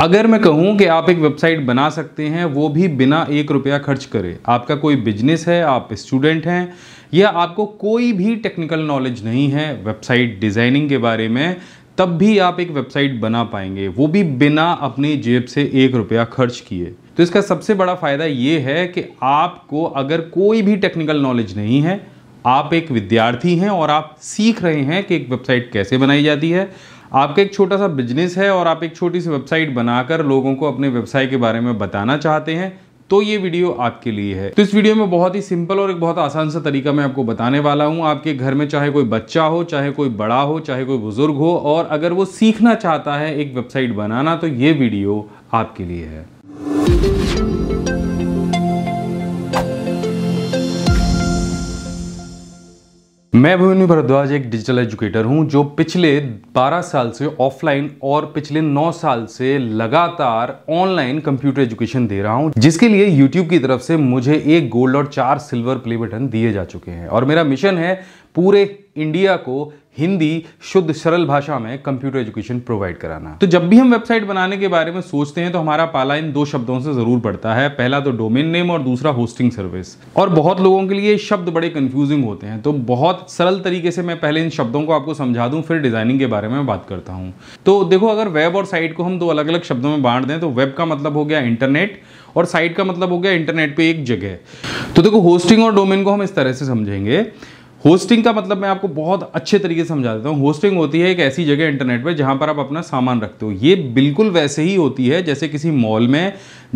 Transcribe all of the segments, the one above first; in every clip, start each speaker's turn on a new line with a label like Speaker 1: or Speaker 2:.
Speaker 1: अगर मैं कहूँ कि आप एक वेबसाइट बना सकते हैं वो भी बिना एक रुपया खर्च करे आपका कोई बिजनेस है आप स्टूडेंट हैं या आपको कोई भी टेक्निकल नॉलेज नहीं है वेबसाइट डिज़ाइनिंग के बारे में तब भी आप एक वेबसाइट बना पाएंगे वो भी बिना अपनी जेब से एक रुपया खर्च किए तो इसका सबसे बड़ा फ़ायदा ये है कि आपको अगर कोई भी टेक्निकल नॉलेज नहीं है आप एक विद्यार्थी हैं और आप सीख रहे हैं कि एक वेबसाइट कैसे बनाई जाती है आपका एक छोटा सा बिजनेस है और आप एक छोटी सी वेबसाइट बनाकर लोगों को अपने व्यवसाय के बारे में बताना चाहते हैं तो ये वीडियो आपके लिए है तो इस वीडियो में बहुत ही सिंपल और एक बहुत आसान सा तरीका मैं आपको बताने वाला हूं आपके घर में चाहे कोई बच्चा हो चाहे कोई बड़ा हो चाहे कोई बुजुर्ग हो और अगर वो सीखना चाहता है एक वेबसाइट बनाना तो ये वीडियो आपके लिए है मैं भूमि भारद्वाज एक डिजिटल एजुकेटर हूं जो पिछले 12 साल से ऑफलाइन और पिछले 9 साल से लगातार ऑनलाइन कंप्यूटर एजुकेशन दे रहा हूं जिसके लिए यूट्यूब की तरफ से मुझे एक गोल्ड और चार सिल्वर प्ले बटन दिए जा चुके हैं और मेरा मिशन है पूरे इंडिया को हिंदी शुद्ध सरल भाषा में कंप्यूटर एजुकेशन प्रोवाइड कराना तो जब भी हम वेबसाइट बनाने के बारे में सोचते हैं तो हमारा पाला इन दो शब्दों से जरूर पड़ता है पहला तो डोमेन नेम और दूसरा होस्टिंग सर्विस और बहुत लोगों के लिए शब्द बड़े कंफ्यूजिंग होते हैं तो बहुत सरल तरीके से मैं पहले इन शब्दों को आपको समझा दूं फिर डिजाइनिंग के बारे में बात करता हूँ तो देखो अगर वेब और साइट को हम दो अलग अलग शब्दों में बांट दें तो वेब का मतलब हो गया इंटरनेट और साइट का मतलब हो गया इंटरनेट पे एक जगह तो देखो होस्टिंग और डोमेन को हम इस तरह से समझेंगे होस्टिंग का मतलब मैं आपको बहुत अच्छे तरीके से समझा देता हूँ होस्टिंग होती है एक ऐसी जगह इंटरनेट पे जहाँ पर आप अपना सामान रखते हो ये बिल्कुल वैसे ही होती है जैसे किसी मॉल में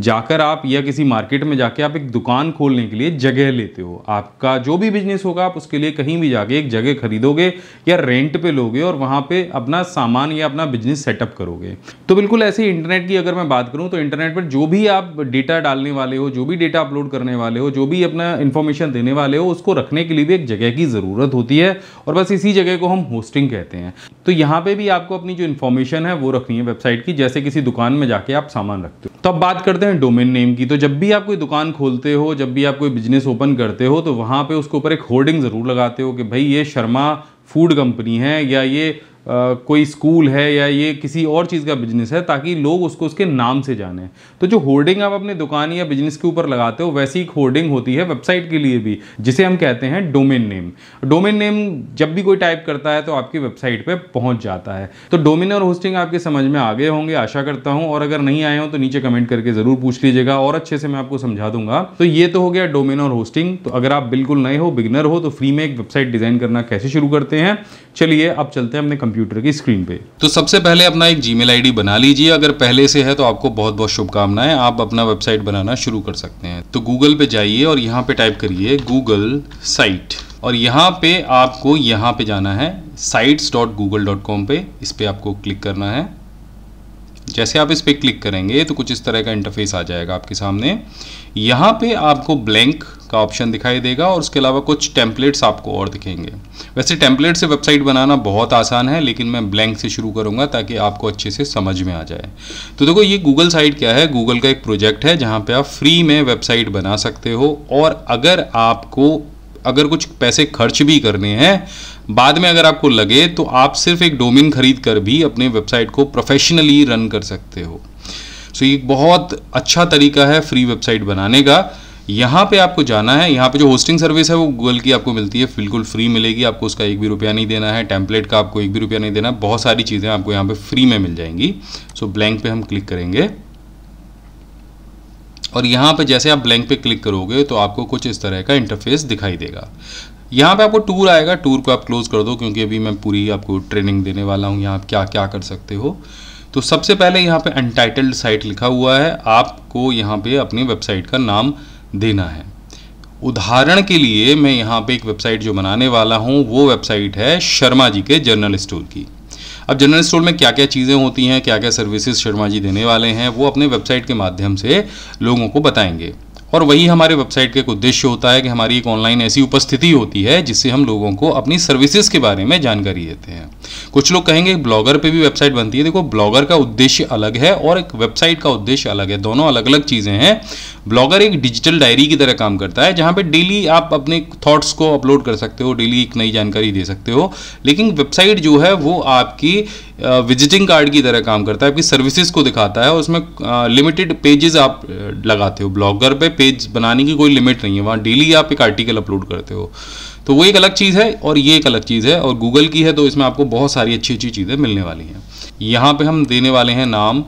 Speaker 1: जाकर आप या किसी मार्केट में जाके आप एक दुकान खोलने के लिए जगह लेते हो आपका जो भी बिजनेस होगा आप उसके लिए कहीं भी जाके एक जगह खरीदोगे या रेंट पे लोगे और वहाँ पे अपना सामान या अपना बिजनेस सेटअप करोगे तो बिल्कुल ऐसे ही इंटरनेट की अगर मैं बात करूँ तो इंटरनेट पर जो भी आप डेटा डालने वाले हो जो भी डेटा अपलोड करने वाले हो जो भी अपना इन्फॉर्मेशन देने वाले हो उसको रखने के लिए भी एक जगह की ज़रूरत होती है और बस इसी जगह को हम होस्टिंग कहते हैं तो यहाँ पे भी आपको अपनी जो इन्फॉर्मेशन है वो रखनी है वेबसाइट की जैसे किसी दुकान में जाके आप सामान रखते हो तो अब बात करते हैं डोमेन नेम की तो जब भी आप कोई दुकान खोलते हो जब भी आप कोई बिजनेस ओपन करते हो तो वहाँ पर उसके ऊपर एक होर्डिंग ज़रूर लगाते हो कि भाई ये शर्मा फूड कंपनी है या ये कोई स्कूल है या ये किसी और चीज़ का बिजनेस है ताकि लोग उसको उसके नाम से जाने तो जो होर्डिंग आप अपने दुकान या बिजनेस के ऊपर लगाते हो वैसी एक होर्डिंग होती है वेबसाइट के लिए भी जिसे हम कहते हैं डोमेन नेम डोमेन नेम जब भी कोई टाइप करता है तो आपकी वेबसाइट पर पहुँच जाता है तो डोमेन और होस्टिंग आपके समझ में आगे होंगे आशा करता हूँ और अगर नहीं आए हो तो नीचे कमेंट करके ज़रूर पूछ लीजिएगा और अच्छे से मैं आपको समझा दूंगा तो ये तो हो गया डोमेन और होस्टिंग तो अगर आप बिल्कुल नए हो बिगनर हो तो फ्री में एक वेबसाइट डिज़ाइन करना कैसे शुरू करते हैं चलिए अब चलते हैं अपने कंप्यूटर की स्क्रीन पे तो सबसे पहले अपना एक जीमेल आईडी बना लीजिए अगर पहले से है तो आपको बहुत बहुत शुभकामनाएं आप अपना वेबसाइट बनाना शुरू कर सकते हैं तो गूगल पे जाइए और यहाँ पे टाइप करिए गूगल साइट और यहाँ पे आपको यहाँ पे जाना है sites dot Google dot com पे इस पर आपको क्लिक करना है जैसे आप इस पर क्लिक करेंगे तो कुछ इस तरह का इंटरफेस आ जाएगा आपके सामने यहाँ पे आपको ब्लैंक का ऑप्शन दिखाई देगा और उसके अलावा कुछ टेम्पलेट्स आपको और दिखेंगे वैसे टेम्पलेट से वेबसाइट बनाना बहुत आसान है लेकिन मैं ब्लैंक से शुरू करूंगा ताकि आपको अच्छे से समझ में आ जाए तो देखो ये गूगल साइट क्या है गूगल का एक प्रोजेक्ट है जहाँ पर आप फ्री में वेबसाइट बना सकते हो और अगर आपको अगर कुछ पैसे खर्च भी करने हैं बाद में अगर आपको लगे तो आप सिर्फ एक डोमेन खरीद कर भी अपने वेबसाइट को प्रोफेशनली रन कर सकते हो सो तो so, ये बहुत अच्छा तरीका है फ्री वेबसाइट बनाने का यहाँ पे आपको जाना है यहाँ पे जो होस्टिंग सर्विस है वो गूगल की आपको मिलती है बिल्कुल फ्री मिलेगी आपको उसका एक भी रुपया नहीं देना है टेम्पलेट का आपको एक भी रुपया नहीं देना बहुत सारी चीज़ें आपको यहाँ पे फ्री में मिल जाएंगी सो ब्लैंक पे हम क्लिक करेंगे और यहाँ पे जैसे आप ब्लैंक पे क्लिक करोगे तो आपको कुछ इस तरह का इंटरफेस दिखाई देगा यहाँ पे आपको टूर आएगा टूर को आप क्लोज़ कर दो क्योंकि अभी मैं पूरी आपको ट्रेनिंग देने वाला हूँ यहाँ आप क्या क्या कर सकते हो तो सबसे पहले यहाँ पे अनटाइटल्ड साइट लिखा हुआ है आपको यहाँ पे अपनी वेबसाइट का नाम देना है उदाहरण के लिए मैं यहाँ पे एक वेबसाइट जो बनाने वाला हूँ वो वेबसाइट है शर्मा जी के जर्नल स्टोर की अब जनरल स्टोर में क्या क्या चीज़ें होती हैं क्या क्या सर्विसेज शर्मा जी देने वाले हैं वो अपने वेबसाइट के माध्यम से लोगों को बताएंगे और वही हमारे वेबसाइट का एक उद्देश्य होता है कि हमारी एक ऑनलाइन ऐसी उपस्थिति होती है जिससे हम लोगों को अपनी सर्विसेज के बारे में जानकारी देते हैं कुछ लोग कहेंगे ब्लॉगर पे भी वेबसाइट बनती है देखो ब्लॉगर का उद्देश्य अलग है और एक वेबसाइट का उद्देश्य अलग है दोनों अलग अलग चीज़ें हैं ब्लॉगर एक डिजिटल डायरी की तरह काम करता है जहाँ पे डेली आप अपने थॉट्स को अपलोड कर सकते हो डेली एक नई जानकारी दे सकते हो लेकिन वेबसाइट जो है वो आपकी विजिटिंग कार्ड की तरह काम करता है आपकी सर्विसेज को दिखाता है और उसमें लिमिटेड पेजेस आप लगाते हो ब्लॉगर पे पेज बनाने की कोई लिमिट नहीं है वहाँ डेली आप एक आर्टिकल अपलोड करते हो तो वो एक अलग चीज़ है और ये एक अलग चीज़ है और गूगल की है तो इसमें आपको बहुत सारी अच्छी अच्छी चीज़ें मिलने वाली हैं यहाँ पे हम देने वाले हैं नाम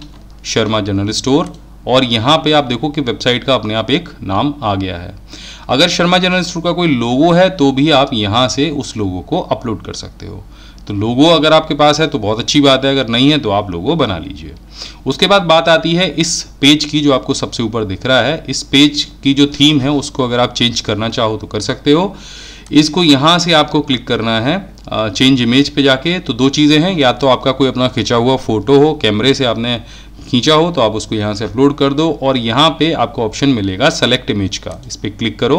Speaker 1: शर्मा जनरल स्टोर और यहाँ पे आप देखो कि वेबसाइट का अपने आप एक नाम आ गया है अगर शर्मा जनरल स्टोर का कोई लोगो है तो भी आप यहाँ से उस लोगो को अपलोड कर सकते हो तो लोगो अगर आपके पास है तो बहुत अच्छी बात है अगर नहीं है तो आप लोगो बना लीजिए उसके बाद बात आती है इस पेज की जो आपको सबसे ऊपर दिख रहा है इस पेज की जो थीम है उसको अगर आप चेंज करना चाहो तो कर सकते हो इसको यहाँ से आपको क्लिक करना है चेंज इमेज पे जाके तो दो चीज़ें हैं या तो आपका कोई अपना खिंचा हुआ फ़ोटो हो कैमरे से आपने खींचा हो तो आप उसको यहाँ से अपलोड कर दो और यहाँ पे आपको ऑप्शन मिलेगा सेलेक्ट इमेज का इस पर क्लिक करो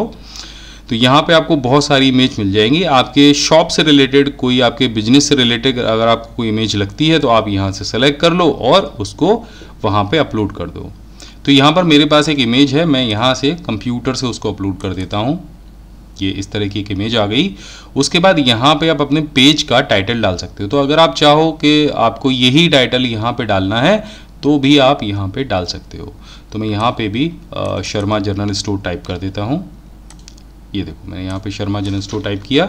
Speaker 1: तो यहाँ पे आपको बहुत सारी इमेज मिल जाएंगी आपके शॉप से रिलेटेड कोई आपके बिजनेस से रिलेटेड अगर आपको कोई इमेज लगती है तो आप यहाँ से सेलेक्ट कर लो और उसको वहाँ पर अपलोड कर दो तो यहाँ पर मेरे पास एक इमेज है मैं यहाँ से कंप्यूटर से उसको अपलोड कर देता हूँ ये इस तरह की एक इमेज आ गई उसके बाद यहाँ पे आप अपने पेज का टाइटल डाल सकते हो तो अगर आप चाहो कि आपको यही टाइटल यहाँ पे डालना है तो भी आप यहाँ पे डाल सकते हो तो मैं यहाँ पे भी शर्मा जर्नल स्टोर टाइप कर देता हूँ ये देखो मैंने यहाँ पे शर्मा जनरल स्टोर टाइप किया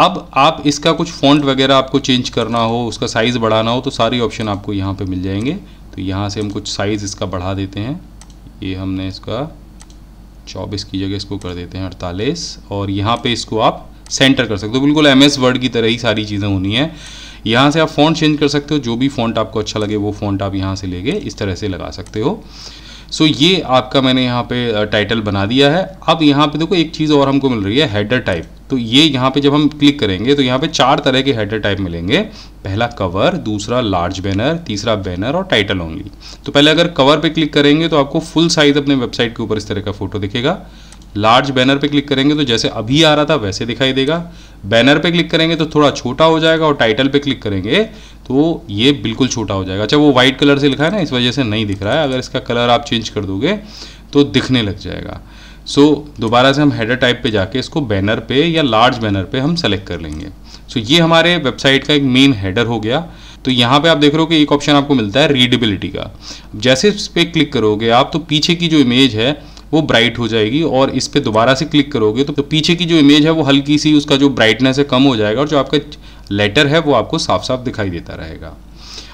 Speaker 1: अब आप इसका कुछ फॉन्ट वगैरह आपको चेंज करना हो उसका साइज़ बढ़ाना हो तो सारी ऑप्शन आपको यहाँ पे मिल जाएंगे तो यहाँ से हम कुछ साइज़ इसका बढ़ा देते हैं ये हमने इसका चौबीस की जगह इसको कर देते हैं अड़तालीस और यहाँ पर इसको आप सेंटर कर सकते हो तो बिल्कुल एम एस वर्ड की तरह ही सारी चीज़ें होनी है यहाँ से आप फ़ॉन्ट चेंज कर सकते हो जो भी फ़ॉन्ट आपको अच्छा लगे वो फ़ॉन्ट आप यहाँ से लेके इस तरह से लगा सकते हो सो so, ये आपका मैंने यहाँ पे टाइटल बना दिया है अब यहाँ पे देखो एक चीज़ और हमको मिल रही है हेडर टाइप तो ये यहाँ पे जब हम क्लिक करेंगे तो यहाँ पे चार तरह के हेडर टाइप मिलेंगे पहला कवर दूसरा लार्ज बैनर तीसरा बैनर और टाइटल ओनली तो पहले अगर कवर पे क्लिक करेंगे तो आपको फुल साइज अपने वेबसाइट के ऊपर इस तरह का फोटो दिखेगा लार्ज बैनर पे क्लिक करेंगे तो जैसे अभी आ रहा था वैसे दिखाई देगा बैनर पे क्लिक करेंगे तो थोड़ा छोटा हो जाएगा और टाइटल पे क्लिक करेंगे तो ये बिल्कुल छोटा हो जाएगा अच्छा वो व्हाइट कलर से लिखा है ना इस वजह से नहीं दिख रहा है अगर इसका कलर आप चेंज कर दोगे तो दिखने लग जाएगा सो so, दोबारा से हम हेडर टाइप पे जाके इसको बैनर पे या लार्ज बैनर पे हम सेलेक्ट कर लेंगे सो so, ये हमारे वेबसाइट का एक मेन हेडर हो गया तो यहाँ पे आप देख रहे हो कि एक ऑप्शन आपको मिलता है रीडेबिलिटी का जैसे इस पर क्लिक करोगे आप तो पीछे की जो इमेज है वो ब्राइट हो जाएगी और इस पर दोबारा से क्लिक करोगे तो, पीछे की जो इमेज है वो हल्की सी उसका जो ब्राइटनेस है कम हो जाएगा और जो आपका लेटर है वो आपको साफ साफ दिखाई देता रहेगा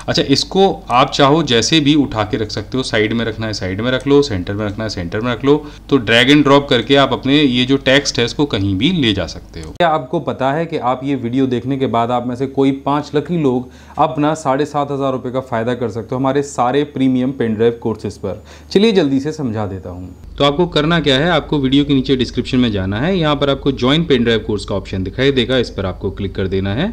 Speaker 1: अच्छा इसको आप चाहो जैसे भी उठा के रख सकते हो साइड में रखना है साइड में रख लो सेंटर में रखना है सेंटर में रख लो तो ड्रैग एंड ड्रॉप करके आप अपने ये जो टेक्स्ट है इसको कहीं भी ले जा सकते हो क्या आपको पता है कि आप ये वीडियो देखने के बाद आप में से कोई पाँच लकी लोग अपना साढ़े सात हज़ार रुपये का फ़ायदा कर सकते हो हमारे सारे प्रीमियम पेनड्राइव कोर्सेज पर चलिए जल्दी से समझा देता हूँ तो आपको करना क्या है आपको वीडियो के नीचे डिस्क्रिप्शन में जाना है यहाँ पर आपको ज्वाइन पेनड्राइव कोर्स का ऑप्शन दिखाई देगा इस पर आपको क्लिक कर देना है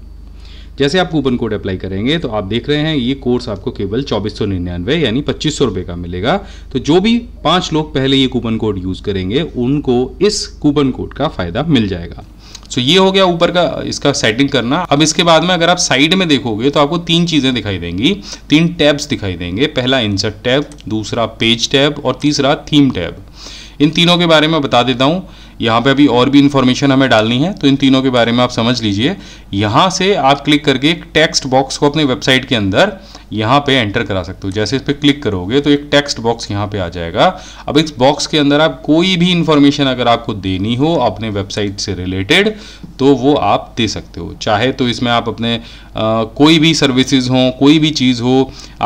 Speaker 1: जैसे आप कूपन कोड अप्लाई करेंगे तो आप देख रहे हैं ये कोर्स आपको केवल चौबीस सौ निन्यानवे यानी पच्चीस सौ रुपये का मिलेगा तो जो भी पांच लोग पहले ये कूपन कोड यूज़ करेंगे उनको इस कूपन कोड का फ़ायदा मिल जाएगा सो so, ये हो गया ऊपर का इसका सेटिंग करना अब इसके बाद में अगर आप साइड में देखोगे तो आपको तीन चीज़ें दिखाई देंगी तीन टैब्स दिखाई देंगे पहला इंसर्ट टैब दूसरा पेज टैब और तीसरा थीम टैब इन तीनों के बारे में बता देता हूँ यहाँ पे अभी और भी इन्फॉर्मेशन हमें डालनी है तो इन तीनों के बारे में आप समझ लीजिए यहाँ से आप क्लिक करके एक टेक्स्ट बॉक्स को अपने वेबसाइट के अंदर यहाँ पे एंटर करा सकते हो जैसे इस पर क्लिक करोगे तो एक टेक्स्ट बॉक्स यहाँ पे आ जाएगा अब इस बॉक्स के अंदर आप कोई भी इन्फॉर्मेशन अगर आपको देनी हो अपने वेबसाइट से रिलेटेड तो वो आप दे सकते हो चाहे तो इसमें आप अपने आ, कोई भी सर्विसेज हो कोई भी चीज़ हो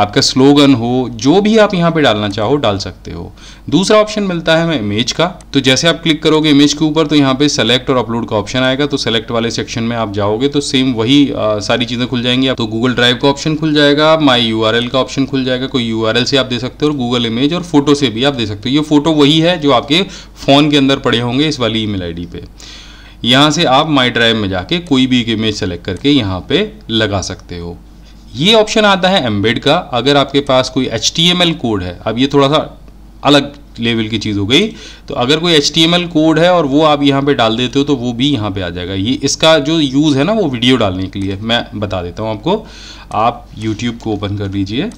Speaker 1: आपका स्लोगन हो जो भी आप यहाँ पर डालना चाहो डाल सकते हो दूसरा ऑप्शन मिलता है हमें इमेज का तो जैसे आप क्लिक करोगे इमेज इमेज के ऊपर तो यहाँ पे सेलेक्ट और अपलोड का ऑप्शन आएगा तो सेलेक्ट वाले सेक्शन में आप जाओगे तो सेम वही आ, सारी चीज़ें खुल जाएंगी तो गूगल ड्राइव का ऑप्शन खुल जाएगा माई यू का ऑप्शन खुल जाएगा कोई यू से आप दे सकते हो और गूगल इमेज और फोटो से भी आप दे सकते हो ये फोटो वही है जो आपके फ़ोन के अंदर पड़े होंगे इस वाली ईमेल आईडी पे यहाँ से आप माई ड्राइव में जाके कोई भी इमेज सेलेक्ट करके यहाँ पे लगा सकते हो ये ऑप्शन आता है एम्बेड का अगर आपके पास कोई एच कोड है अब ये थोड़ा सा अलग लेवल की चीज़ हो गई तो अगर कोई एच कोड है और वो आप यहाँ पे डाल देते हो तो वो भी यहाँ पे आ जाएगा ये इसका जो यूज़ है ना वो वीडियो डालने के लिए मैं बता देता हूँ आपको आप यूट्यूब को ओपन कर लीजिए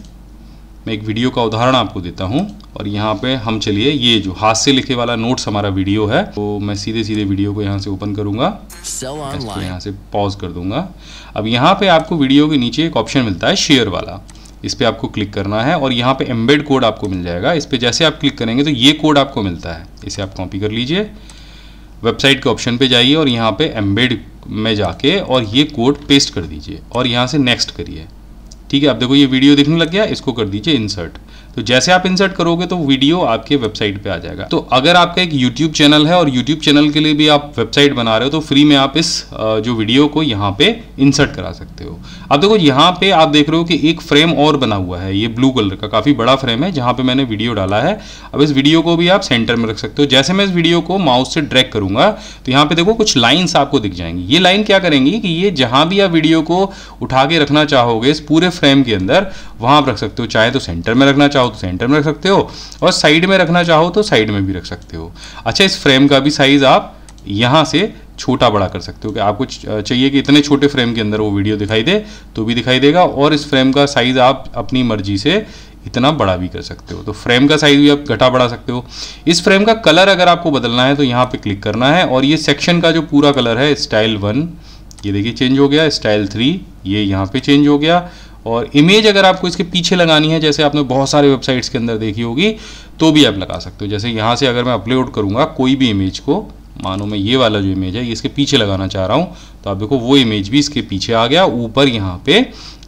Speaker 1: मैं एक वीडियो का उदाहरण आपको देता हूँ और यहाँ पे हम चलिए ये जो हाथ से लिखे वाला नोट्स हमारा वीडियो है तो मैं सीधे सीधे वीडियो को यहाँ से ओपन करूँगा यहाँ से पॉज कर दूंगा अब यहाँ पे आपको वीडियो के नीचे एक ऑप्शन मिलता है शेयर वाला इस पर आपको क्लिक करना है और यहाँ पे एम्बेड कोड आपको मिल जाएगा इस पर जैसे आप क्लिक करेंगे तो ये कोड आपको मिलता है इसे आप कॉपी कर लीजिए वेबसाइट के ऑप्शन पे जाइए और यहाँ पे एम्बेड में जाके और ये कोड पेस्ट कर दीजिए और यहाँ से नेक्स्ट करिए ठीक है आप देखो ये वीडियो देखने लग गया इसको कर दीजिए इंसर्ट तो जैसे आप इंसर्ट करोगे तो वीडियो आपके वेबसाइट पे आ जाएगा तो अगर आपका एक यूट्यूब चैनल है और यूट्यूब चैनल के लिए भी आप वेबसाइट बना रहे हो तो फ्री में आप इस जो वीडियो को यहाँ पे इंसर्ट करा सकते हो अब देखो यहाँ पे आप देख रहे हो कि एक फ्रेम और बना हुआ है ये ब्लू कलर का काफ़ी बड़ा फ्रेम है जहां पर मैंने वीडियो डाला है अब इस वीडियो को भी आप सेंटर में रख सकते हो जैसे मैं इस वीडियो को माउस से ड्रैक करूंगा तो यहाँ पे देखो कुछ लाइन्स आपको दिख जाएंगी ये लाइन क्या करेंगी कि ये जहां भी आप वीडियो को उठा के रखना चाहोगे इस पूरे फ्रेम के अंदर वहां आप रख सकते हो चाहे तो सेंटर में रखना चाहो चाहो तो सेंटर में रख सकते हो और साइड में रखना चाहो तो साइड में भी रख सकते हो अच्छा इस फ्रेम का भी साइज़ आप यहाँ से छोटा बड़ा कर सकते हो कि आपको चाहिए कि इतने छोटे फ्रेम के अंदर वो वीडियो दिखाई दे तो भी दिखाई देगा और इस फ्रेम का साइज़ आप अपनी मर्जी से इतना बड़ा भी कर सकते हो तो फ्रेम का साइज भी आप घटा बढ़ा सकते हो इस फ्रेम का कलर अगर आपको बदलना है तो यहाँ पे क्लिक करना है और ये सेक्शन का जो पूरा कलर है स्टाइल वन ये देखिए चेंज हो गया स्टाइल थ्री ये यहाँ पे चेंज हो गया और इमेज अगर आपको इसके पीछे लगानी है जैसे आपने बहुत सारे वेबसाइट्स के अंदर देखी होगी तो भी आप लगा सकते हो जैसे यहाँ से अगर मैं अपलोड करूँगा कोई भी इमेज को मानो मैं ये वाला जो इमेज है ये इसके पीछे लगाना चाह रहा हूँ तो आप देखो वो इमेज भी इसके पीछे आ गया ऊपर यहाँ पे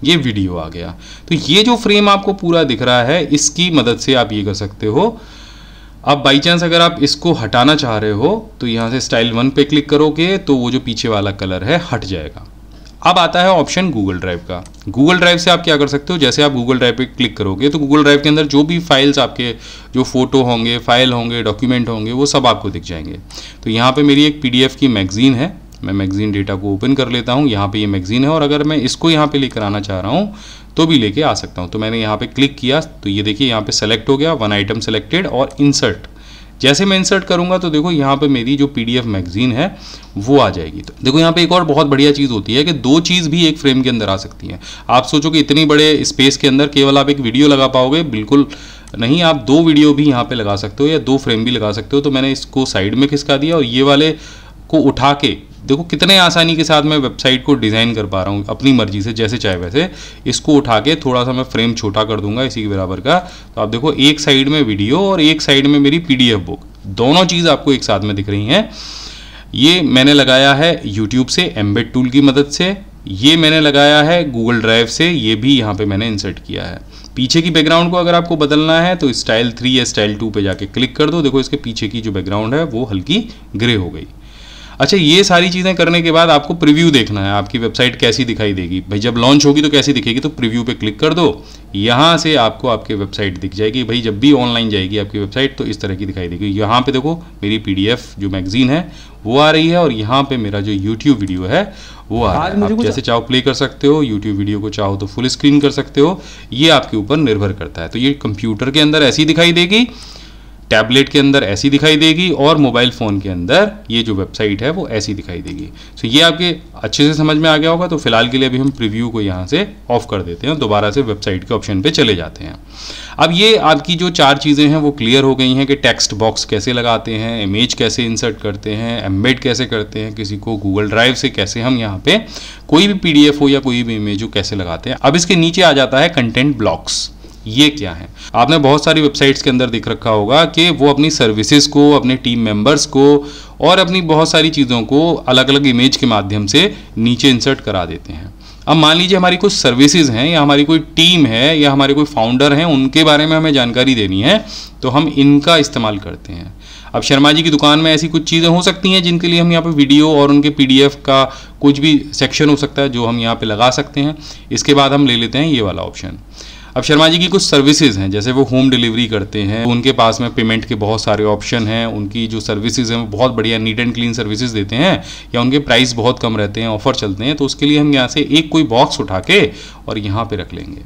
Speaker 1: ये वीडियो आ गया तो ये जो फ्रेम आपको पूरा दिख रहा है इसकी मदद से आप ये कर सकते हो अब बाई चांस अगर आप इसको हटाना चाह रहे हो तो यहाँ से स्टाइल वन पे क्लिक करोगे तो वो जो पीछे वाला कलर है हट जाएगा अब आता है ऑप्शन गूगल ड्राइव का गूगल ड्राइव से आप क्या कर सकते हो जैसे आप गूगल ड्राइव पे क्लिक करोगे तो गूगल ड्राइव के अंदर जो भी फाइल्स आपके जो फोटो होंगे फाइल होंगे डॉक्यूमेंट होंगे वो सब आपको दिख जाएंगे तो यहाँ पे मेरी एक पी की मैगजीन है मैं मैगजीन डेटा को ओपन कर लेता हूँ यहाँ पे ये मैगजीन है और अगर मैं इसको यहाँ पे लेकर आना चाह रहा हूँ तो भी लेके आ सकता हूँ तो मैंने यहाँ पे क्लिक किया तो ये देखिए यहाँ पे सेलेक्ट हो गया वन आइटम सेलेक्टेड और इंसर्ट जैसे मैं इंसर्ट करूँगा तो देखो यहाँ पे मेरी जो पीडीएफ मैगजीन है वो आ जाएगी तो देखो यहाँ पे एक और बहुत बढ़िया चीज़ होती है कि दो चीज़ भी एक फ्रेम के अंदर आ सकती हैं आप सोचो कि इतनी बड़े स्पेस के अंदर केवल आप एक वीडियो लगा पाओगे बिल्कुल नहीं आप दो वीडियो भी यहाँ पे लगा सकते हो या दो फ्रेम भी लगा सकते हो तो मैंने इसको साइड में खिसका दिया और ये वाले को उठा के देखो कितने आसानी के साथ मैं वेबसाइट को डिज़ाइन कर पा रहा हूँ अपनी मर्जी से जैसे चाहे वैसे इसको उठा के थोड़ा सा मैं फ्रेम छोटा कर दूंगा इसी के बराबर का तो आप देखो एक साइड में वीडियो और एक साइड में मेरी पी बुक दोनों चीज़ आपको एक साथ में दिख रही हैं ये मैंने लगाया है यूट्यूब से एम्बेड टूल की मदद से ये मैंने लगाया है गूगल ड्राइव से ये भी यहाँ पे मैंने इंसर्ट किया है पीछे की बैकग्राउंड को अगर आपको बदलना है तो स्टाइल थ्री या स्टाइल टू पे जाके क्लिक कर दो देखो इसके पीछे की जो बैकग्राउंड है वो हल्की ग्रे हो गई अच्छा ये सारी चीज़ें करने के बाद आपको प्रीव्यू देखना है आपकी वेबसाइट कैसी दिखाई देगी भाई जब लॉन्च होगी तो कैसी दिखेगी तो प्रीव्यू पे क्लिक कर दो यहाँ से आपको आपकी वेबसाइट दिख जाएगी भाई जब भी ऑनलाइन जाएगी आपकी वेबसाइट तो इस तरह की दिखाई देगी यहाँ पे देखो मेरी पीडीएफ जो मैगजीन है वो आ रही है और यहाँ पे मेरा जो यूट्यूब वीडियो है वो आ रहा है आप जैसे चाहो प्ले कर सकते हो यूट्यूब वीडियो को चाहो तो फुल स्क्रीन कर सकते हो ये आपके ऊपर निर्भर करता है तो ये कंप्यूटर के अंदर ऐसी दिखाई देगी टैबलेट के अंदर ऐसी दिखाई देगी और मोबाइल फ़ोन के अंदर ये जो वेबसाइट है वो ऐसी दिखाई देगी सो ये आपके अच्छे से समझ में आ गया होगा तो फिलहाल के लिए अभी हम प्रीव्यू को यहाँ से ऑफ कर देते हैं दोबारा से वेबसाइट के ऑप्शन पे चले जाते हैं अब ये आपकी जो चार चीज़ें हैं वो क्लियर हो गई हैं कि टेक्स्ट बॉक्स कैसे लगाते हैं इमेज कैसे इंसर्ट करते हैं एम्बेड कैसे करते हैं किसी को गूगल ड्राइव से कैसे हम यहाँ पर कोई भी पी हो या कोई भी इमेज हो कैसे लगाते हैं अब इसके नीचे आ जाता है कंटेंट ब्लॉक्स ये क्या है आपने बहुत सारी वेबसाइट्स के अंदर देख रखा होगा कि वो अपनी सर्विसेज को अपने टीम मेंबर्स को और अपनी बहुत सारी चीज़ों को अलग अलग इमेज के माध्यम से नीचे इंसर्ट करा देते हैं अब मान लीजिए हमारी कुछ सर्विसेज हैं या हमारी कोई टीम है या हमारे कोई फाउंडर हैं उनके बारे में हमें जानकारी देनी है तो हम इनका इस्तेमाल करते हैं अब शर्मा जी की दुकान में ऐसी कुछ चीज़ें हो सकती हैं जिनके लिए हम यहाँ पे वीडियो और उनके पीडीएफ का कुछ भी सेक्शन हो सकता है जो हम यहाँ पे लगा सकते हैं इसके बाद हम ले लेते हैं ये वाला ऑप्शन अब शर्मा जी की कुछ सर्विसेज हैं जैसे वो होम डिलीवरी करते हैं उनके पास में पेमेंट के बहुत सारे ऑप्शन हैं उनकी जो सर्विसेज हैं वो बहुत बढ़िया नीट एंड क्लीन सर्विसेज देते हैं या उनके प्राइस बहुत कम रहते हैं ऑफर चलते हैं तो उसके लिए हम यहाँ से एक कोई बॉक्स उठा के और यहाँ पर रख लेंगे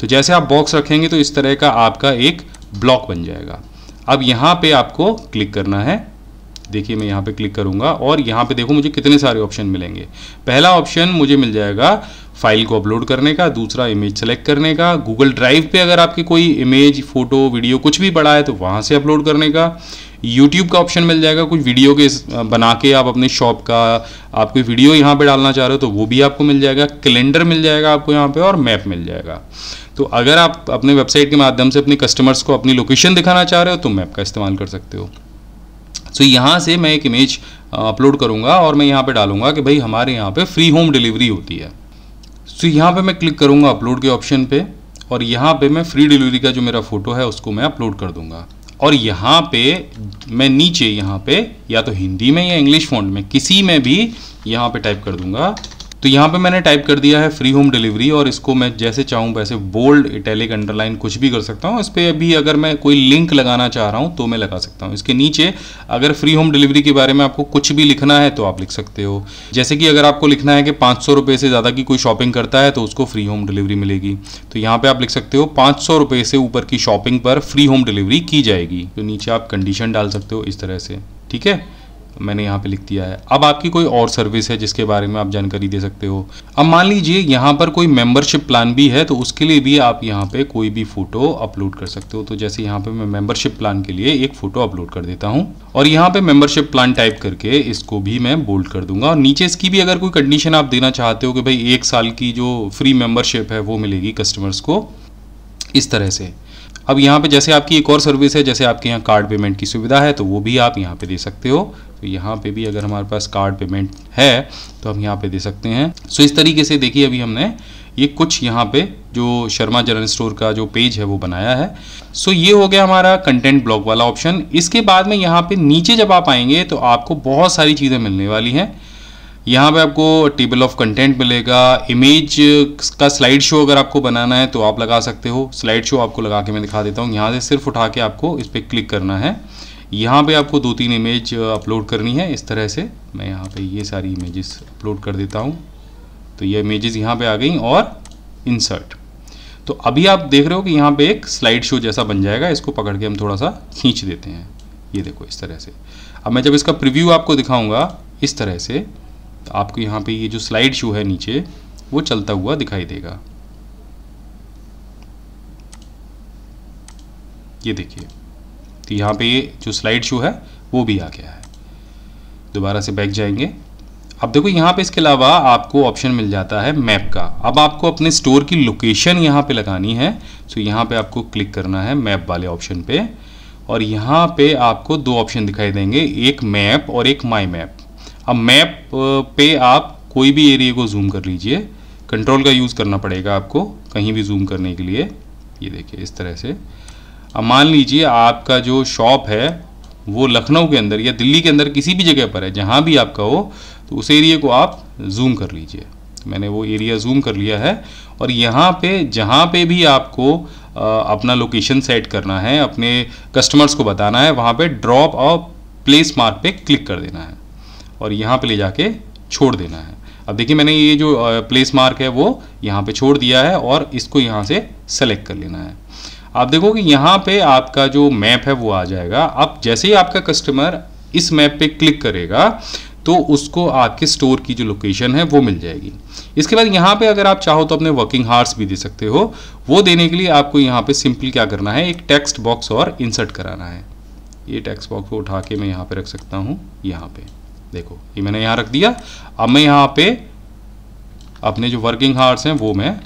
Speaker 1: तो जैसे आप बॉक्स रखेंगे तो इस तरह का आपका एक ब्लॉक बन जाएगा अब यहाँ पर आपको क्लिक करना है देखिए मैं यहाँ पे क्लिक करूँगा और यहाँ पे देखो मुझे कितने सारे ऑप्शन मिलेंगे पहला ऑप्शन मुझे मिल जाएगा फाइल को अपलोड करने का दूसरा इमेज सेलेक्ट करने का गूगल ड्राइव पे अगर आपकी कोई इमेज फोटो वीडियो कुछ भी पड़ा है तो वहाँ से अपलोड करने का यूट्यूब का ऑप्शन मिल जाएगा कुछ वीडियो के बना के आप अपने शॉप का आप कोई वीडियो यहाँ पर डालना चाह रहे हो तो वो भी आपको मिल जाएगा कैलेंडर मिल जाएगा आपको यहाँ पे और मैप मिल जाएगा तो अगर आप अपने वेबसाइट के माध्यम से अपने कस्टमर्स को अपनी लोकेशन दिखाना चाह रहे हो तो मैप का इस्तेमाल कर सकते हो सो so, यहाँ से मैं एक इमेज अपलोड uh, करूँगा और मैं यहाँ पे डालूंगा कि भाई हमारे यहाँ पे फ्री होम डिलीवरी होती है सो so, यहाँ पे मैं क्लिक करूँगा अपलोड के ऑप्शन पे और यहाँ पे मैं फ्री डिलीवरी का जो मेरा फ़ोटो है उसको मैं अपलोड कर दूँगा और यहाँ पे मैं नीचे यहाँ पे या तो हिंदी में या इंग्लिश फॉन्ट में किसी में भी यहाँ पे टाइप कर दूँगा तो यहाँ पे मैंने टाइप कर दिया है फ्री होम डिलीवरी और इसको मैं जैसे चाहूँ वैसे बोल्ड इटैलिक अंडरलाइन कुछ भी कर सकता हूँ इस पर अभी अगर मैं कोई लिंक लगाना चाह रहा हूँ तो मैं लगा सकता हूँ इसके नीचे अगर फ्री होम डिलीवरी के बारे में आपको कुछ भी लिखना है तो आप लिख सकते हो जैसे कि अगर आपको लिखना है कि पाँच सौ रुपये से ज़्यादा की कोई शॉपिंग करता है तो उसको फ्री होम डिलीवरी मिलेगी तो यहाँ पर आप लिख सकते हो पाँच सौ रुपये से ऊपर की शॉपिंग पर फ्री होम डिलीवरी की जाएगी तो नीचे आप कंडीशन डाल सकते हो इस तरह से ठीक है मैंने यहाँ पे लिख दिया है अब आपकी कोई और सर्विस है जिसके बारे में आप जानकारी दे सकते हो अब मान लीजिए यहाँ पर कोई मेंबरशिप प्लान भी है तो उसके लिए भी आप यहाँ पे कोई भी फोटो अपलोड कर सकते हो तो जैसे यहाँ पे मैं मेंबरशिप प्लान के लिए एक फोटो अपलोड कर देता हूँ और यहाँ पे मेंबरशिप प्लान टाइप करके इसको भी मैं बोल्ड कर दूंगा और नीचे इसकी भी अगर कोई कंडीशन आप देना चाहते हो कि भाई एक साल की जो फ्री मेंबरशिप है वो मिलेगी कस्टमर्स को इस तरह से अब यहाँ पे जैसे आपकी एक और सर्विस है जैसे आपके यहाँ कार्ड पेमेंट की सुविधा है तो वो भी आप यहाँ पे दे सकते हो तो यहाँ पे भी अगर हमारे पास कार्ड पेमेंट है तो हम यहाँ पे दे सकते हैं सो इस तरीके से देखिए अभी हमने ये कुछ यहाँ पे जो शर्मा जनरल स्टोर का जो पेज है वो बनाया है सो ये हो गया हमारा कंटेंट ब्लॉक वाला ऑप्शन इसके बाद में यहाँ पे नीचे जब आप आएंगे तो आपको बहुत सारी चीज़ें मिलने वाली हैं यहाँ पे आपको टेबल ऑफ कंटेंट मिलेगा इमेज का स्लाइड शो अगर आपको बनाना है तो आप लगा सकते हो स्लाइड शो आपको लगा के मैं दिखा देता हूँ यहाँ से सिर्फ उठा के आपको इस पर क्लिक करना है यहाँ पे आपको दो तीन इमेज अपलोड uh, करनी है इस तरह से मैं यहाँ पे ये सारी इमेजेस अपलोड कर देता हूँ तो ये इमेजेस यहाँ पे आ गई और इंसर्ट तो अभी आप देख रहे हो कि यहाँ पे एक स्लाइड शो जैसा बन जाएगा इसको पकड़ के हम थोड़ा सा खींच देते हैं ये देखो इस तरह से अब मैं जब इसका प्रिव्यू आपको दिखाऊँगा इस तरह से तो आपको यहाँ पर ये जो स्लाइड शो है नीचे वो चलता हुआ दिखाई देगा ये देखिए तो यहाँ पे ये जो स्लाइड शो है वो भी आ गया है दोबारा से बैक जाएंगे अब देखो यहाँ पे इसके अलावा आपको ऑप्शन मिल जाता है मैप का अब आपको अपने स्टोर की लोकेशन यहाँ पे लगानी है सो तो यहाँ पे आपको क्लिक करना है मैप वाले ऑप्शन पे और यहाँ पे आपको दो ऑप्शन दिखाई देंगे एक मैप और एक माई मैप अब मैप पे आप कोई भी एरिए को जूम कर लीजिए कंट्रोल का यूज़ करना पड़ेगा आपको कहीं भी जूम करने के लिए ये देखिए इस तरह से अब मान लीजिए आपका जो शॉप है वो लखनऊ के अंदर या दिल्ली के अंदर किसी भी जगह पर है जहाँ भी आपका हो तो उस एरिए को आप जूम कर लीजिए मैंने वो एरिया जूम कर लिया है और यहाँ पे जहाँ पे भी आपको आ, अपना लोकेशन सेट करना है अपने कस्टमर्स को बताना है वहाँ पे ड्रॉप और प्लेस मार्क पे क्लिक कर देना है और यहाँ पे ले जाके छोड़ देना है अब देखिए मैंने ये जो प्लेस मार्क है वो यहाँ पे छोड़ दिया है और इसको यहाँ से सेलेक्ट कर लेना है आप देखोगे यहाँ पे आपका जो मैप है वो आ जाएगा अब जैसे ही आपका कस्टमर इस मैप पे क्लिक करेगा तो उसको आपके स्टोर की जो लोकेशन है वो मिल जाएगी इसके बाद यहाँ पे अगर आप चाहो तो अपने वर्किंग हार्स भी दे सकते हो वो देने के लिए आपको यहाँ पे सिंपल क्या करना है एक टेक्स्ट बॉक्स और इंसर्ट कराना है ये टेक्स्ट बॉक्स को उठा के मैं यहाँ पे रख सकता हूँ यहाँ पे देखो ये मैंने यहाँ रख दिया अब मैं यहाँ पे अपने जो वर्किंग हार्स हैं वो मैं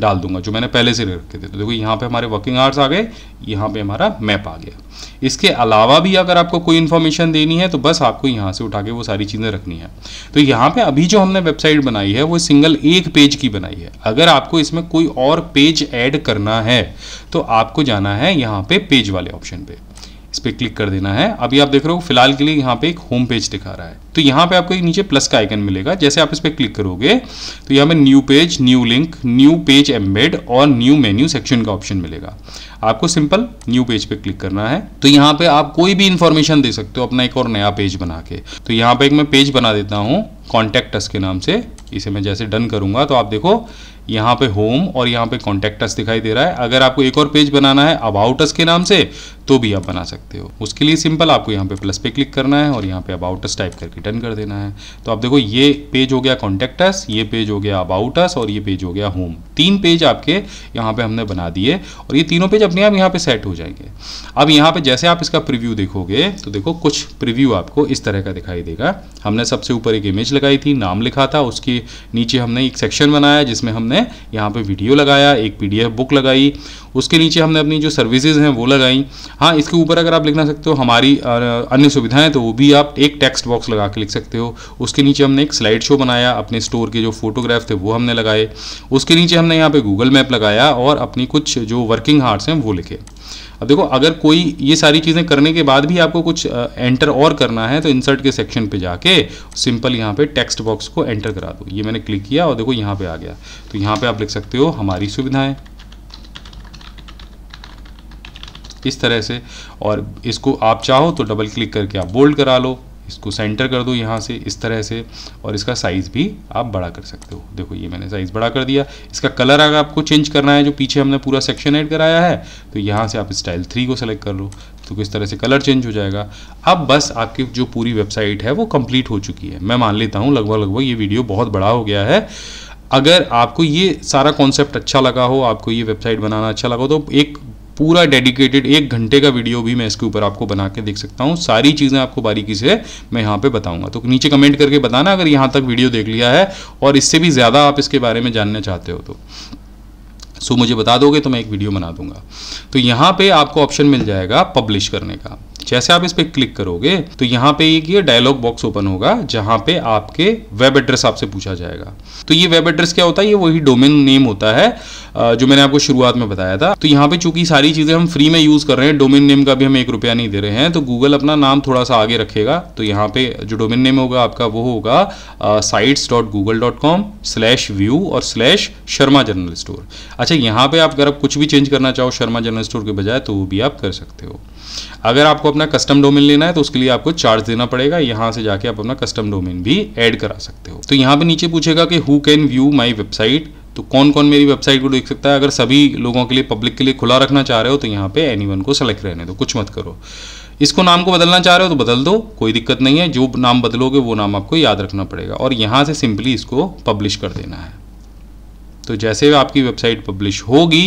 Speaker 1: डाल दूंगा जो मैंने पहले से रखे थे तो देखो यहाँ पे हमारे वर्किंग आवर्स आ गए यहाँ पे हमारा मैप आ गया इसके अलावा भी अगर आपको कोई इन्फॉर्मेशन देनी है तो बस आपको यहाँ से उठा के वो सारी चीज़ें रखनी है तो यहाँ पे अभी जो हमने वेबसाइट बनाई है वो सिंगल एक पेज की बनाई है अगर आपको इसमें कोई और पेज ऐड करना है तो आपको जाना है यहाँ पे पेज वाले ऑप्शन पे इस पर क्लिक कर देना है अभी आप देख रहे हो फिलहाल के लिए यहाँ पे एक होम पेज दिखा रहा है तो यहाँ पे आपको एक नीचे प्लस का आइकन मिलेगा जैसे आप इस पर क्लिक करोगे तो यहाँ पे new page new link new page embed और न्यू मेन्यू सेक्शन का ऑप्शन मिलेगा आपको सिंपल न्यू पेज पे क्लिक करना है तो यहाँ पे आप कोई भी इंफॉर्मेशन दे सकते हो अपना एक और नया पेज बना के तो यहाँ पे एक मैं पेज बना देता हूँ कॉन्टेक्ट के नाम से इसे मैं जैसे डन करूंगा तो आप देखो यहाँ पे होम और यहाँ पे कॉन्टेक्ट अस दिखाई दे रहा है अगर आपको एक और पेज बनाना है अबाउट अस के नाम से तो भी आप बना सकते हो उसके लिए सिंपल आपको यहाँ पे प्लस पे क्लिक करना है और यहाँ पे अबाउट अस टाइप करके डन कर देना है तो आप देखो ये पेज हो गया कॉन्टेक्ट अस ये पेज हो गया अबाउट अस और ये पेज हो गया होम तीन पेज आपके यहाँ पे हमने बना दिए और ये तीनों पेज अपने आप यहाँ पे सेट हो जाएंगे अब यहाँ पे जैसे आप इसका प्रिव्यू देखोगे तो देखो कुछ प्रिव्यू आपको इस तरह का दिखाई देगा हमने सबसे ऊपर एक इमेज लगाई थी नाम लिखा था उसके नीचे हमने एक सेक्शन बनाया जिसमें हमने हमने यहाँ पे वीडियो लगाया एक पीडीएफ बुक लगाई उसके नीचे हमने अपनी जो सर्विसेज हैं वो लगाई हाँ इसके ऊपर अगर आप लिखना सकते हो हमारी अन्य सुविधाएं तो वो भी आप एक टेक्स्ट बॉक्स लगा के लिख सकते हो उसके नीचे हमने एक स्लाइड शो बनाया अपने स्टोर के जो फोटोग्राफ थे वो हमने लगाए उसके नीचे हमने यहाँ पे गूगल मैप लगाया और अपनी कुछ जो वर्किंग हार्ट्स हैं वो लिखे अब देखो अगर कोई ये सारी चीज़ें करने के बाद भी आपको कुछ एंटर और करना है तो इंसर्ट के सेक्शन पे जाके सिंपल यहाँ पे टेक्स्ट बॉक्स को एंटर करा दो ये मैंने क्लिक किया और देखो यहाँ पे आ गया तो यहाँ पे आप लिख सकते हो हमारी सुविधाएं इस तरह से और इसको आप चाहो तो डबल क्लिक करके आप बोल्ड करा लो इसको सेंटर कर दो यहाँ से इस तरह से और इसका साइज़ भी आप बड़ा कर सकते हो देखो ये मैंने साइज़ बड़ा कर दिया इसका कलर अगर आपको चेंज करना है जो पीछे हमने पूरा सेक्शन ऐड कराया है तो यहाँ से आप स्टाइल थ्री को सेलेक्ट कर लो तो किस तरह से कलर चेंज हो जाएगा अब बस आपकी जो पूरी वेबसाइट है वो कम्प्लीट हो चुकी है मैं मान लेता हूँ लगभग लगभग ये वीडियो बहुत बड़ा हो गया है अगर आपको ये सारा कॉन्सेप्ट अच्छा लगा हो आपको ये वेबसाइट बनाना अच्छा लगा हो तो एक पूरा डेडिकेटेड एक घंटे का वीडियो भी मैं इसके ऊपर आपको बना के देख सकता हूँ सारी चीज़ें आपको बारीकी से मैं यहाँ पे बताऊँगा तो नीचे कमेंट करके बताना अगर यहाँ तक वीडियो देख लिया है और इससे भी ज़्यादा आप इसके बारे में जानना चाहते हो तो सो मुझे बता दोगे तो मैं एक वीडियो बना दूंगा तो यहाँ पे आपको ऑप्शन मिल जाएगा पब्लिश करने का जैसे आप इस पर क्लिक करोगे तो यहाँ पे एक ये डायलॉग बॉक्स ओपन होगा जहाँ पे आपके वेब एड्रेस आपसे पूछा जाएगा तो ये वेब एड्रेस क्या होता है ये वही डोमेन नेम होता है जो मैंने आपको शुरुआत में बताया था तो यहाँ पे चूंकि सारी चीज़ें हम फ्री में यूज़ कर रहे हैं डोमेन नेम का भी हम एक रुपया नहीं दे रहे हैं तो गूगल अपना नाम थोड़ा सा आगे रखेगा तो यहाँ पे जो डोमेन नेम होगा आपका वो होगा sites dot Google dot com slash view और स्लैश शर्मा जनरल स्टोर अच्छा यहाँ पे आप अगर आप कुछ भी चेंज करना चाहो शर्मा जनरल स्टोर के बजाय तो वो भी आप कर सकते हो अगर आपको अपना कस्टम डोमेन लेना है तो उसके लिए आपको चार्ज देना पड़ेगा यहाँ से जाके आप अपना कस्टम डोमेन भी ऐड करा सकते हो तो यहाँ पे नीचे पूछेगा कि who can view my website तो कौन कौन मेरी वेबसाइट को देख सकता है अगर सभी लोगों के लिए पब्लिक के लिए खुला रखना चाह रहे हो तो यहाँ पे एनी को सेलेक्ट रहने दो कुछ मत करो इसको नाम को बदलना चाह रहे हो तो बदल दो कोई दिक्कत नहीं है जो नाम बदलोगे वो नाम आपको याद रखना पड़ेगा और यहाँ से सिंपली इसको पब्लिश कर देना है तो जैसे आपकी वेबसाइट पब्लिश होगी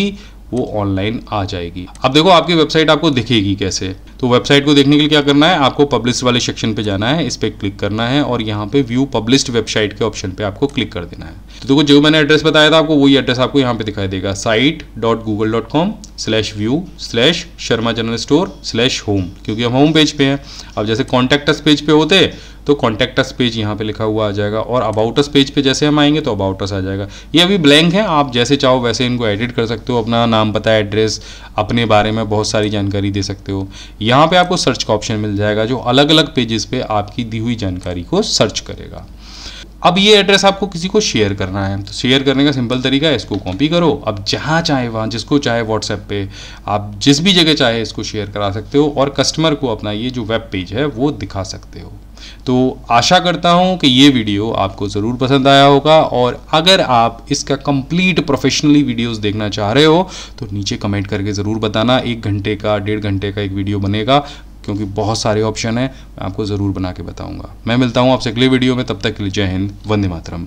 Speaker 1: वो ऑनलाइन आ जाएगी अब देखो आपकी वेबसाइट आपको दिखेगी कैसे तो वेबसाइट को देखने के लिए क्या करना है आपको पब्लिश वाले सेक्शन पे जाना है इस पर क्लिक करना है और यहाँ पे व्यू पब्लिश्ड वेबसाइट के ऑप्शन पे आपको क्लिक कर देना है तो देखो जो मैंने एड्रेस बताया था आपको वही एड्रेस आपको यहाँ पे दिखाई देगा site dot Google dot com slash view slash Sharma general store slash home क्योंकि हम होम पेज पे हैं अब जैसे कॉन्टैक्ट पेज पे होते तो कॉन्टैक्ट अस पेज यहाँ पे लिखा हुआ आ जाएगा और अबाउट अस पेज पे जैसे हम आएंगे तो अबाउट अस आ जाएगा ये अभी ब्लैंक है आप जैसे चाहो वैसे इनको एडिट कर सकते हो अपना नाम पता एड्रेस अपने बारे में बहुत सारी जानकारी दे सकते हो यहाँ पर आपको सर्च का ऑप्शन मिल जाएगा जो अलग अलग पेजेस पर पे आपकी दी हुई जानकारी को सर्च करेगा अब ये एड्रेस आपको किसी को शेयर करना है तो शेयर करने का सिंपल तरीका है इसको कॉपी करो अब जहाँ चाहे वहाँ जिसको चाहे व्हाट्सएप पे आप जिस भी जगह चाहे इसको शेयर करा सकते हो और कस्टमर को अपना ये जो वेब पेज है वो दिखा सकते हो तो आशा करता हूँ कि ये वीडियो आपको ज़रूर पसंद आया होगा और अगर आप इसका कंप्लीट प्रोफेशनली वीडियोस देखना चाह रहे हो तो नीचे कमेंट करके ज़रूर बताना एक घंटे का डेढ़ घंटे का एक वीडियो बनेगा क्योंकि बहुत सारे ऑप्शन हैं आपको ज़रूर बना के बताऊँगा मैं मिलता हूँ आपसे अगले वीडियो में तब तक के लिए जय हिंद वंदे मातरम